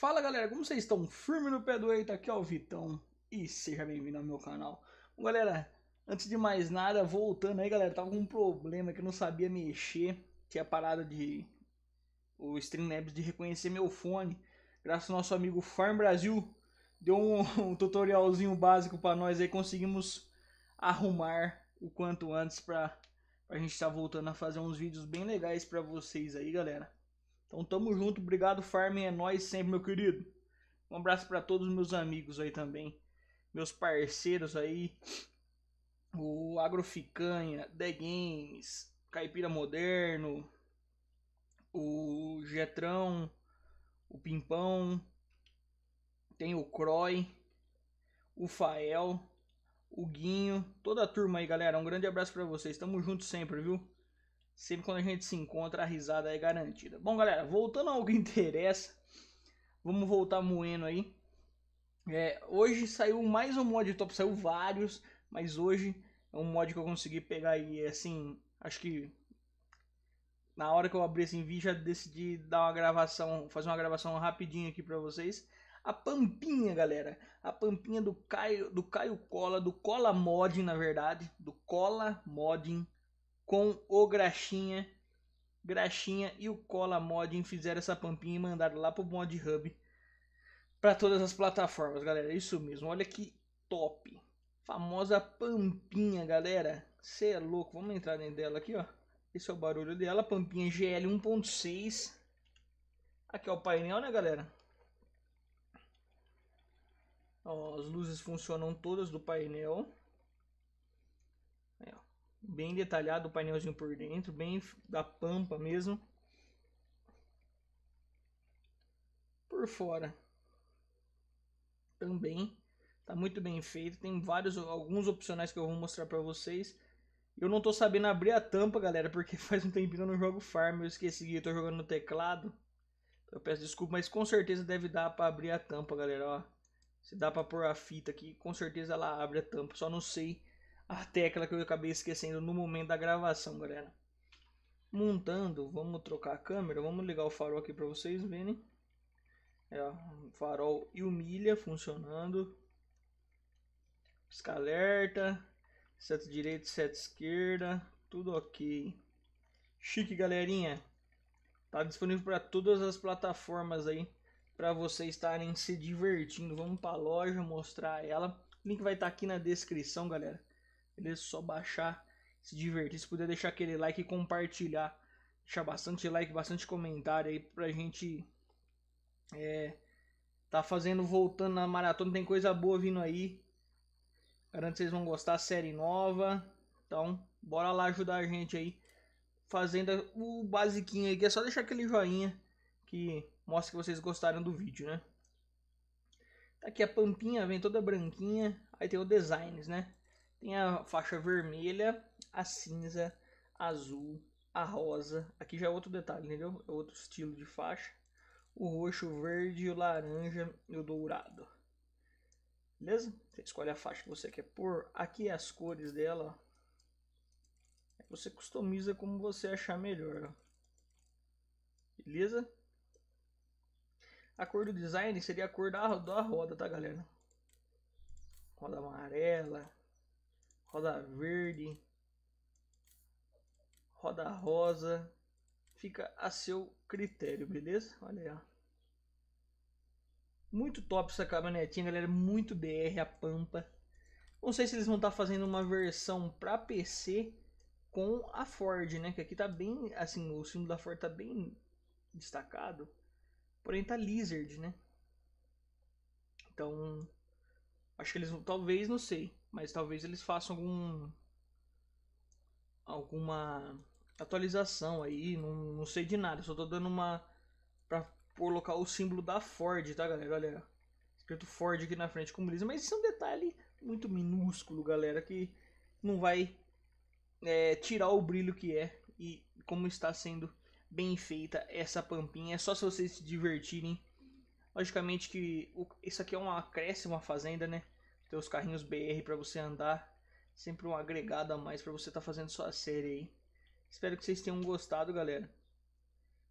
Fala galera, como vocês estão? Firme no pé do eita aqui é o Vitão e seja bem-vindo ao meu canal. Bom, galera, antes de mais nada, voltando aí galera, tava com um problema que eu não sabia mexer, que é a parada de o Streamlabs de reconhecer meu fone. Graças ao nosso amigo Farm Brasil, deu um, um tutorialzinho básico para nós aí, conseguimos arrumar o quanto antes para a gente estar tá voltando a fazer uns vídeos bem legais para vocês aí galera. Então tamo junto, obrigado Farming, é nóis sempre, meu querido. Um abraço para todos os meus amigos aí também, meus parceiros aí, o Agroficanha, The Games, Caipira Moderno, o Getrão, o Pimpão, tem o Croy, o Fael, o Guinho, toda a turma aí, galera. Um grande abraço para vocês. Tamo junto sempre, viu? Sempre quando a gente se encontra, a risada é garantida. Bom, galera, voltando ao que interessa, vamos voltar moendo aí. É, hoje saiu mais um mod top, saiu vários, mas hoje é um mod que eu consegui pegar aí, assim, acho que na hora que eu abri esse assim, vídeo já decidi dar uma gravação, fazer uma gravação rapidinha aqui pra vocês. A Pampinha, galera, a Pampinha do Caio, do Caio Cola, do Cola Modding, na verdade, do Cola Modding com o Graxinha. Graxinha e o Cola Mod fizeram essa pampinha e mandaram lá pro Mod Hub para todas as plataformas, galera. Isso mesmo. Olha que top. Famosa pampinha, galera. Você é louco. Vamos entrar dentro dela aqui, ó. Esse é o barulho dela, pampinha GL 1.6. Aqui é o painel, né, galera? Ó, as luzes funcionam todas do painel bem detalhado o painelzinho por dentro, bem da pampa mesmo. Por fora também tá muito bem feito, tem vários alguns opcionais que eu vou mostrar para vocês. Eu não tô sabendo abrir a tampa, galera, porque faz um tempinho eu não jogo farm, eu esqueci que eu tô jogando no teclado. Eu peço desculpa, mas com certeza deve dar para abrir a tampa, galera, ó. Se dá para pôr a fita aqui, com certeza ela abre a tampa. Só não sei a tecla que eu acabei esquecendo no momento da gravação, galera. Montando, vamos trocar a câmera, vamos ligar o farol aqui para vocês verem. É, farol e milha funcionando. Pisca alerta, seta direita, seta esquerda, tudo ok. Chique, galerinha. Tá disponível para todas as plataformas aí para vocês estarem se divertindo. Vamos para a loja mostrar ela. O link vai estar tá aqui na descrição, galera. Beleza? É só baixar, se divertir. Se puder deixar aquele like e compartilhar. Deixar bastante like, bastante comentário aí pra gente. É, tá fazendo, voltando na maratona. Tem coisa boa vindo aí. Garanto que vocês vão gostar. Série nova. Então, bora lá ajudar a gente aí. Fazendo o basiquinho aí, que é só deixar aquele joinha que mostra que vocês gostaram do vídeo, né? Tá aqui a pampinha, vem toda branquinha. Aí tem o designs, né? Tem a faixa vermelha, a cinza, a azul, a rosa. Aqui já é outro detalhe, entendeu? É outro estilo de faixa. O roxo, o verde, o laranja e o dourado. Beleza? Você escolhe a faixa que você quer pôr. Aqui as cores dela. Você customiza como você achar melhor. Beleza? A cor do design seria a cor da, da roda, tá galera? Roda amarela, roda verde, roda rosa, fica a seu critério, beleza? Olha aí, ó. Muito top essa caminhonetinha, galera, muito BR a pampa. Não sei se eles vão estar tá fazendo uma versão para PC com a Ford, né? Que aqui tá bem, assim, o símbolo da Ford tá bem destacado. Porém tá Lizard, né? Então, acho que eles vão, talvez, não sei. Mas talvez eles façam algum alguma atualização aí, não, não sei de nada, só tô dando uma para colocar o símbolo da Ford, tá, galera? Olha, escrito Ford aqui na frente como lisa, mas isso é um detalhe muito minúsculo, galera, que não vai é, tirar o brilho que é e como está sendo bem feita essa pampinha. É só se vocês se divertirem. Logicamente que o, isso aqui é uma cresce uma fazenda, né? ter os carrinhos BR para você andar, sempre um agregado a mais para você estar tá fazendo sua série aí. Espero que vocês tenham gostado, galera.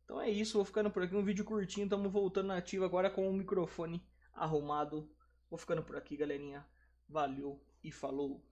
Então é isso, vou ficando por aqui, um vídeo curtinho, estamos voltando ativa agora com o microfone arrumado. Vou ficando por aqui, galerinha. Valeu e falou!